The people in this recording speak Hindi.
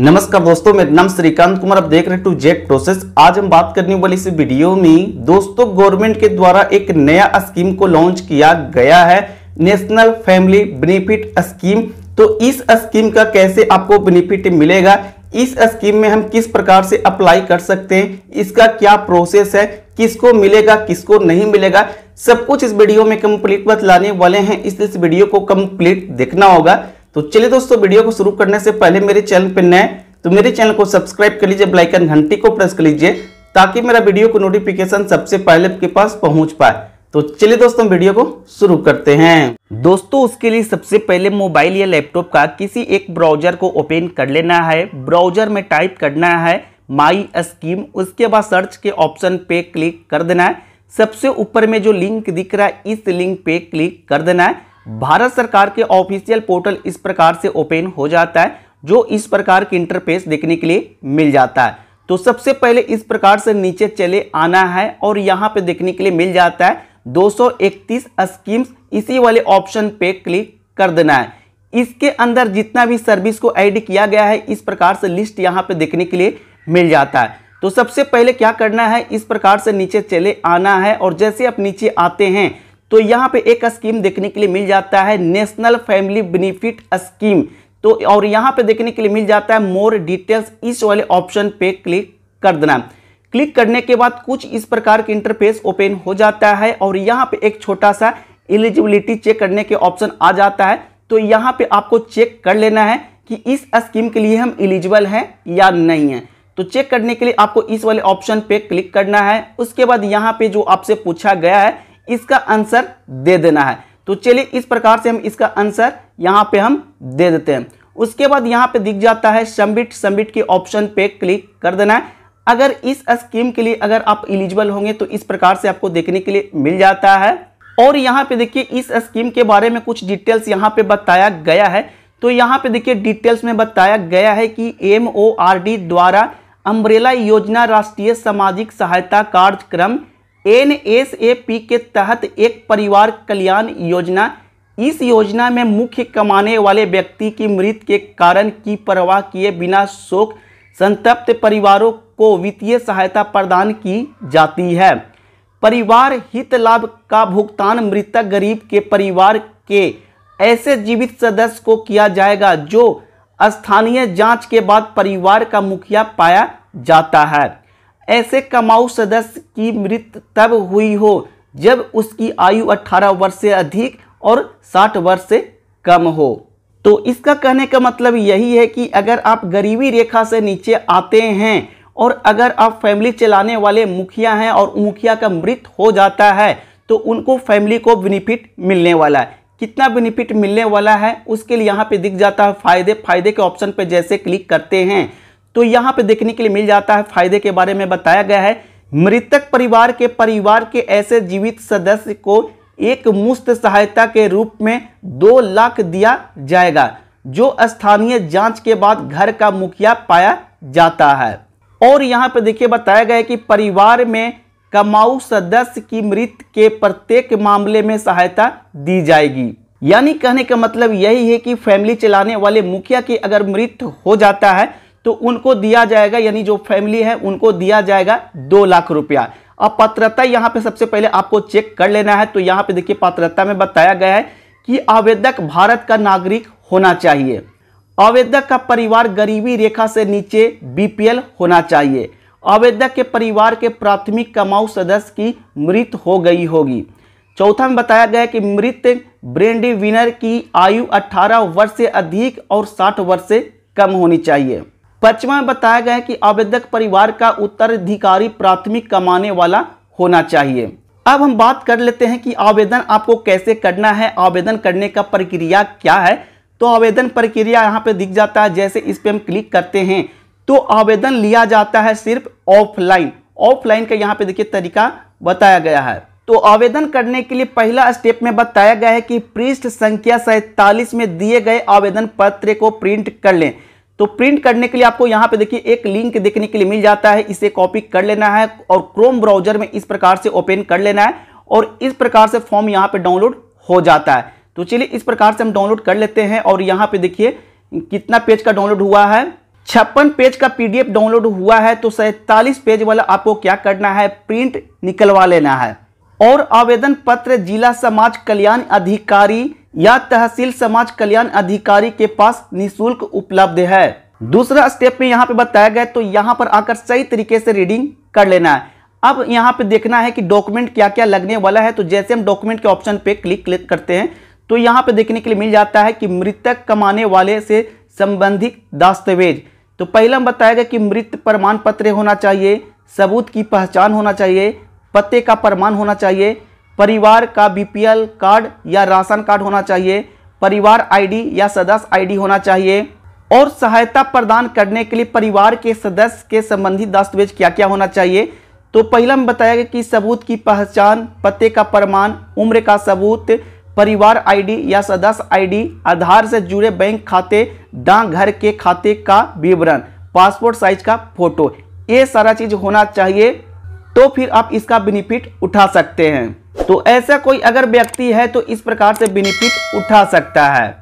नमस्कार दोस्तों मेरा नाम श्रीकांत कुमार आप देख रहे हैं टू जेट प्रोसेस आज हम बात करने वाली इस वीडियो में दोस्तों गवर्नमेंट के द्वारा एक नया स्कीम को लॉन्च किया गया है नेशनल फैमिली बेनिफिट स्कीम तो इस स्कीम का कैसे आपको बेनिफिट मिलेगा इस स्कीम में हम किस प्रकार से अप्लाई कर सकते हैं इसका क्या प्रोसेस है किसको मिलेगा किसको नहीं मिलेगा सब कुछ इस वीडियो में कंप्लीट बतलाने वाले हैं इसलिए इस वीडियो को कंप्लीट देखना होगा तो चलिए दोस्तों वीडियो को शुरू करने से पहले मेरे चैनल पर नए तो मेरे चैनल को सब्सक्राइब कर लीजिए ब्लाइकन घंटी को प्रेस कर लीजिए ताकि मेरा वीडियो को नोटिफिकेशन सबसे पहले आपके पास पहुंच पाए तो चलिए दोस्तों वीडियो को शुरू करते हैं दोस्तों उसके लिए सबसे पहले मोबाइल या लैपटॉप का किसी एक ब्राउजर को ओपन कर लेना है ब्राउजर में टाइप करना है माई स्कीम उसके बाद सर्च के ऑप्शन पे क्लिक कर देना है सबसे ऊपर में जो लिंक दिख रहा है इस लिंक पे क्लिक कर देना है भारत सरकार के ऑफिशियल पोर्टल इस प्रकार से ओपन हो जाता है जो इस प्रकार के इंटरफेस देखने के लिए मिल जाता है तो सबसे पहले इस प्रकार से नीचे चले आना है और यहाँ पे देखने के लिए मिल जाता है 231 स्कीम्स इसी वाले ऑप्शन पे क्लिक कर देना है इसके अंदर जितना भी सर्विस को ऐड किया गया है इस प्रकार से लिस्ट यहाँ पे देखने के लिए मिल जाता है तो सबसे पहले क्या करना है इस प्रकार से नीचे चले आना है और जैसे आप नीचे आते हैं तो यहाँ पे एक स्कीम देखने के लिए मिल जाता है नेशनल फैमिली बेनिफिट स्कीम तो और यहाँ पे देखने के लिए मिल जाता है मोर डिटेल्स इस वाले ऑप्शन पे क्लिक कर देना क्लिक करने के बाद कुछ इस प्रकार के इंटरफेस ओपन हो जाता है और यहाँ पे एक छोटा सा एलिजिबिलिटी चेक करने के ऑप्शन आ जाता है तो यहाँ पे आपको चेक कर लेना है कि इस स्कीम के लिए हम एलिजिबल हैं या नहीं है तो चेक करने के लिए आपको इस वाले ऑप्शन पे क्लिक करना है उसके बाद यहाँ पे जो आपसे पूछा गया है इसका आंसर दे देना है तो चलिए इस प्रकार से हम इसका आंसर यहाँ पे हम दे देते हैं उसके बाद यहाँ पे दिख जाता है सबमिट सबमिट के ऑप्शन पे क्लिक कर देना है अगर इस स्कीम के लिए अगर आप इलिजिबल होंगे तो इस प्रकार से आपको देखने के लिए मिल जाता है और यहाँ पे देखिए इस स्कीम के बारे में कुछ डिटेल्स यहाँ पे बताया गया है तो यहाँ पे देखिए डिटेल्स में बताया गया है कि एम द्वारा अम्ब्रेला योजना राष्ट्रीय सामाजिक सहायता कार्यक्रम एन एस ए पी के तहत एक परिवार कल्याण योजना इस योजना में मुख्य कमाने वाले व्यक्ति की मृत के कारण की परवाह किए बिना शोक संतप्त परिवारों को वित्तीय सहायता प्रदान की जाती है परिवार हित लाभ का भुगतान मृतक गरीब के परिवार के ऐसे जीवित सदस्य को किया जाएगा जो स्थानीय जांच के बाद परिवार का मुखिया पाया जाता है ऐसे कमाऊ सदस्य की मृत्यु तब हुई हो जब उसकी आयु 18 वर्ष से अधिक और 60 वर्ष से कम हो तो इसका कहने का मतलब यही है कि अगर आप गरीबी रेखा से नीचे आते हैं और अगर आप फैमिली चलाने वाले मुखिया हैं और मुखिया का मृत हो जाता है तो उनको फैमिली को बेनिफिट मिलने वाला है कितना बेनिफिट मिलने वाला है उसके लिए यहाँ पे दिख जाता है फायदे फायदे के ऑप्शन पे जैसे क्लिक करते हैं तो यहाँ पे देखने के लिए मिल जाता है फायदे के बारे में बताया गया है मृतक परिवार के परिवार के ऐसे जीवित सदस्य को एक मुफ्त सहायता के रूप में दो लाख दिया जाएगा जो स्थानीय जांच के बाद घर का मुखिया पाया जाता है और यहाँ पे देखिए बताया गया है कि परिवार में कमाऊ सदस्य की मृत के प्रत्येक मामले में सहायता दी जाएगी यानी कहने का मतलब यही है कि फैमिली चलाने वाले मुखिया की अगर मृत हो जाता है तो उनको दिया जाएगा यानी जो फैमिली है उनको दिया जाएगा दो लाख रुपया अब पात्रता यहाँ पे सबसे पहले आपको चेक कर लेना है तो यहाँ पे देखिए पात्रता में बताया गया है कि आवेदक भारत का नागरिक होना चाहिए आवेदक का परिवार गरीबी रेखा से नीचे बीपीएल होना चाहिए आवेदक के परिवार के प्राथमिक कमाऊ सदस्य की मृत हो गई होगी चौथा में बताया गया कि मृत ब्रेंडी विनर की आयु 18 वर्ष से अधिक और 60 वर्ष से कम होनी चाहिए पचवा बताया गया है कि आवेदक परिवार का उत्तराधिकारी प्राथमिक कमाने वाला होना चाहिए अब हम बात कर लेते हैं कि आवेदन आपको कैसे करना है आवेदन करने का प्रक्रिया क्या है तो आवेदन प्रक्रिया यहाँ पे दिख जाता है जैसे इस पर हम क्लिक करते हैं तो आवेदन लिया जाता है सिर्फ ऑफलाइन ऑफलाइन का यहाँ पे देखिए तरीका बताया गया है तो आवेदन करने के लिए पहला स्टेप में बताया गया है कि पृष्ठ संख्या सैतालीस में दिए गए आवेदन पत्र को प्रिंट कर लें तो प्रिंट करने के लिए आपको यहाँ पे देखिए एक लिंक देखने के लिए मिल जाता है इसे कॉपी कर लेना है और क्रोम ब्राउजर में इस प्रकार से ओपन कर लेना है और इस प्रकार से फॉर्म यहाँ पे डाउनलोड हो जाता है तो चलिए इस प्रकार से हम डाउनलोड कर लेते हैं और यहाँ पे देखिए कितना पेज का डाउनलोड हुआ है छप्पन पेज का पीडीएफ डाउनलोड हुआ है तो सैतालीस पेज वाला आपको क्या करना है प्रिंट निकलवा लेना है और आवेदन पत्र जिला समाज कल्याण अधिकारी या तहसील समाज कल्याण अधिकारी के पास निशुल्क उपलब्ध है दूसरा स्टेप में यहाँ पे बताया गया तो यहाँ पर आकर सही तरीके से रीडिंग कर लेना है अब यहाँ पे देखना है कि डॉक्यूमेंट क्या क्या लगने वाला है तो जैसे हम डॉक्यूमेंट के ऑप्शन पे क्लिक क्लिक करते हैं तो यहाँ पे देखने के लिए मिल जाता है कि मृतक कमाने वाले से संबंधित दस्तावेज तो पहला हम गया कि मृत प्रमाण पत्र होना चाहिए सबूत की पहचान होना चाहिए पते का प्रमाण होना चाहिए परिवार का बीपीएल कार्ड या राशन कार्ड होना चाहिए परिवार आईडी या सदस्य आईडी होना चाहिए और सहायता प्रदान करने के लिए परिवार के सदस्य के संबंधी दस्तावेज क्या क्या होना चाहिए तो पहला में बताया गया कि सबूत की पहचान पते का प्रमाण उम्र का सबूत परिवार आईडी या सदस्य आईडी आधार से जुड़े बैंक खाते डाकघर के खाते का विवरण पासपोर्ट साइज का फोटो ये सारा चीज होना चाहिए तो फिर आप इसका बेनिफिट उठा सकते हैं तो ऐसा कोई अगर व्यक्ति है तो इस प्रकार से बेनिफिट उठा सकता है